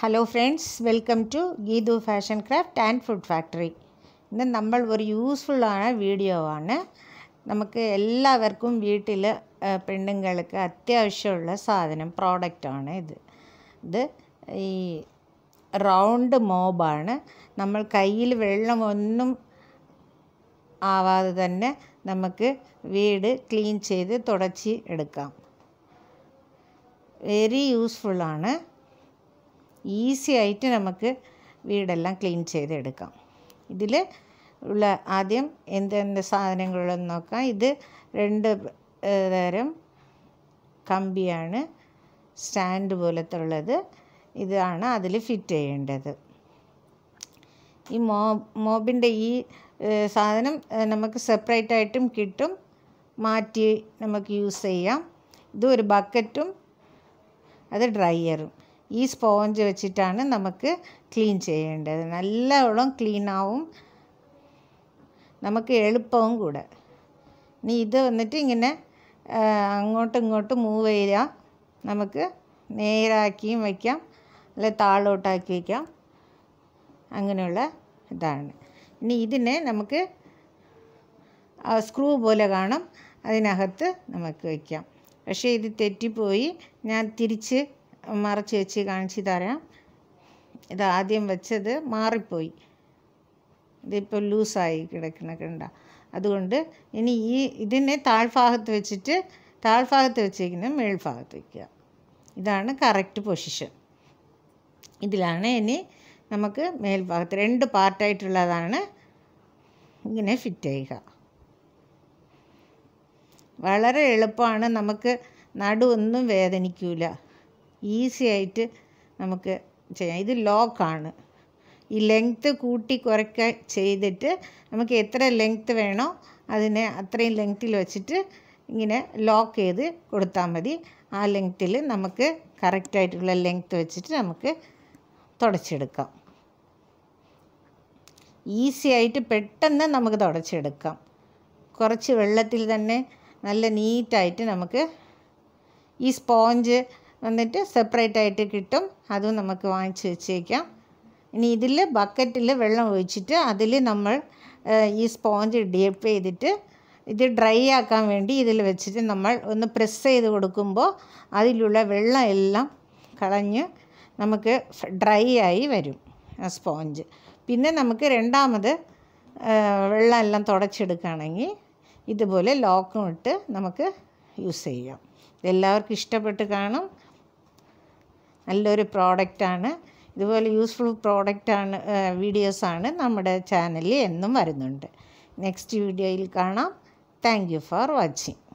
hello friends welcome to Geethu fashion craft and food factory ഇന്ന് നമ്മൾ ഒരു യൂസ്ഫുള്ളാണ് വീഡിയോ ആണ് നമുക്ക് എല്ലാവർക്കും വീട്ടിൽ പെണ്ണുങ്ങൾക്ക് അത്യാവശ്യമുള്ള സാധനം പ്രോഡക്റ്റാണ് ഇത് ഇത് ഈ റൗണ്ട് മോബാണ് നമ്മൾ കയ്യിൽ വെള്ളമൊന്നും ആവാതെ തന്നെ നമുക്ക് വീട് ക്ലീൻ ചെയ്ത് തുടച്ച് എടുക്കാം വെരി യൂസ്ഫുള്ളാണ് ആണ് ഈസി ആയിട്ട് നമുക്ക് വീടെല്ലാം ക്ലീൻ ചെയ്തെടുക്കാം ഇതിൽ ഉള്ള ആദ്യം എന്തെന്ത് സാധനങ്ങളെന്ന് നോക്കാം ഇത് രണ്ട് തരം കമ്പിയാണ് സ്റ്റാൻഡ് പോലത്തെ ഉള്ളത് ഇതാണ് അതിൽ ഫിറ്റ് ചെയ്യേണ്ടത് ഈ മോ മോബിൻ്റെ ഈ സാധനം നമുക്ക് സെപ്പറേറ്റ് ആയിട്ടും കിട്ടും മാറ്റി നമുക്ക് യൂസ് ചെയ്യാം ഇത് ഒരു ബക്കറ്റും അത് ഡ്രയറും ഈ സ്പോഞ്ച് വെച്ചിട്ടാണ് നമുക്ക് ക്ലീൻ ചെയ്യേണ്ടത് നല്ലോണം ക്ലീനാവും നമുക്ക് എളുപ്പവും കൂടെ ഇനി ഇത് വന്നിട്ട് ഇങ്ങനെ അങ്ങോട്ടും ഇങ്ങോട്ടും മൂവ് ചെയ്യുക നമുക്ക് നേരാക്കിയും വയ്ക്കാം അല്ലെ താളോട്ടാക്കി വയ്ക്കാം അങ്ങനെയുള്ള ഇതാണ് ഇനി ഇതിനെ നമുക്ക് സ്ക്രൂ പോലെ കാണും അതിനകത്ത് നമുക്ക് വയ്ക്കാം പക്ഷേ ഇത് തെറ്റിപ്പോയി ഞാൻ തിരിച്ച് മറച്ച് വെച്ച് കാണിച്ചു തരാം ഇത് ആദ്യം വെച്ചത് മാറിപ്പോയി ഇതിപ്പോൾ ലൂസായി കിടക്കണൊക്കെ ഉണ്ടാ അതുകൊണ്ട് ഇനി ഈ ഇതിനെ താഴ്ഭാഗത്ത് വെച്ചിട്ട് താഴ്ഭാഗത്ത് വെച്ചേക്കുന്ന മേൾഭാഗത്ത് വയ്ക്കുക ഇതാണ് കറക്റ്റ് പൊസിഷൻ ഇതിലാണ് ഇനി നമുക്ക് മേൽഭാഗത്ത് രണ്ട് പാർട്ടായിട്ടുള്ളതാണ് ഇങ്ങനെ ഫിറ്റ് ചെയ്യുക വളരെ എളുപ്പമാണ് നമുക്ക് നടുവൊന്നും വേദനിക്കില്ല ഈസി ആയിട്ട് നമുക്ക് ചെയ്യാം ഇത് ലോക്കാണ് ഈ ലെങ്ത്ത് കൂട്ടി കുറയ്ക്ക ചെയ്തിട്ട് നമുക്ക് എത്ര ലെങ്ത്ത് വേണോ അതിനെ അത്രയും ലെങ്ത്തിൽ വെച്ചിട്ട് ഇങ്ങനെ ലോക്ക് ചെയ്ത് കൊടുത്താൽ മതി ആ ലെങ്ത്തിൽ നമുക്ക് കറക്റ്റായിട്ടുള്ള ലെങ്ത്ത് വെച്ചിട്ട് നമുക്ക് തുടച്ചെടുക്കാം ഈസി ആയിട്ട് പെട്ടെന്ന് നമുക്ക് തുടച്ചെടുക്കാം കുറച്ച് വെള്ളത്തിൽ തന്നെ നല്ല നീറ്റായിട്ട് നമുക്ക് ഈ സ്പോഞ്ച് വന്നിട്ട് സെപ്പറേറ്റ് ആയിട്ട് കിട്ടും അതും നമുക്ക് വാങ്ങിച്ച് വെച്ചേക്കാം ഇനി ഇതിൽ ബക്കറ്റിൽ വെള്ളം ഒഴിച്ചിട്ട് അതിൽ നമ്മൾ ഈ സ്പോഞ്ച് ഡിപ്പ് ചെയ്തിട്ട് ഇത് ഡ്രൈ ആക്കാൻ വേണ്ടി ഇതിൽ വെച്ചിട്ട് നമ്മൾ ഒന്ന് പ്രസ് ചെയ്ത് കൊടുക്കുമ്പോൾ അതിലുള്ള വെള്ളം എല്ലാം കളഞ്ഞ് നമുക്ക് ഡ്രൈ ആയി വരും ആ സ്പോഞ്ച് പിന്നെ നമുക്ക് രണ്ടാമത് വെള്ളം എല്ലാം തുടച്ചെടുക്കുകയാണെങ്കിൽ ഇതുപോലെ ലോക്കം ഇട്ട് നമുക്ക് യൂസ് ചെയ്യാം ഇതെല്ലാവർക്കും ഇഷ്ടപ്പെട്ട് കാണും നല്ലൊരു പ്രോഡക്റ്റാണ് ഇതുപോലെ യൂസ്ഫുൾ പ്രോഡക്റ്റാണ് വീഡിയോസാണ് നമ്മുടെ ചാനലിൽ എന്നും വരുന്നുണ്ട് നെക്സ്റ്റ് വീഡിയോയിൽ കാണാം താങ്ക് യു ഫോർ വാച്ചിങ്